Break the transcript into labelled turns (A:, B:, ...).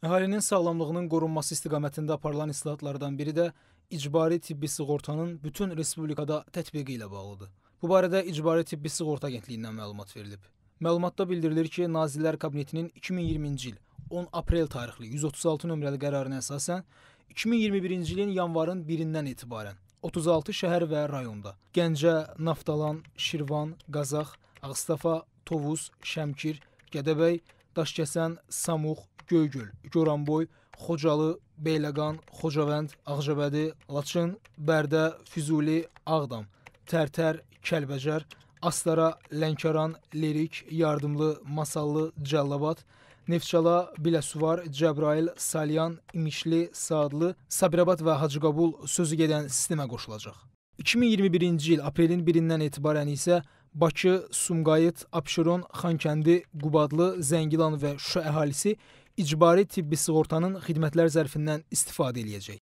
A: Əhalinin sağlamlığının qorunması istiqamətində aparılan islahatlardan biri də icbari tibbi sığortanın bütün respublikada tətbiqi ilə bağlıdır. Bu barədə İcbari Tibbi Sığorta Agentliyindən məlumat verilib. Məlumatda bildirilir ki, Nazirlər Kabinetinin 2020-ci il 10 aprel tarixli 136 nömrəli qərarına əsasən 2021-ci ilin yanvarın 1-dən etibarən 36 şəhər və rayonda Gəncə, Naftalan, Şirvan, Qazax, Ağstafa, Tovuz, Şəmkir, Gədəbəy, Daşkəsən, Samux, Göygöl, Goranboy, Xocalı, Beyləqan, Xocavənd, Ağcabədi, Laçın, Bərdə, Füzuli, Ağdam, Tərtər, Kəlbəcər, Astara, Lənkəran, Lerik, Yardımlı, Masallı, Cəllabad, Neftçala, Biləsuvar, Cəbrail, Salyan, İmişli, Saadlı, Sabirabad və Hacıqabul sözü gedən sistemə qoşulacaq. 2021-ci il aprelin 1-dən etibarən isə Bakı, Sumqayıt, Abşeron, Xankəndi, Qubadlı, Zəngilan və Şuşa əhalisi icbari tibbi sığortanın xidmətlər zərfindən istifadə eləyəcək.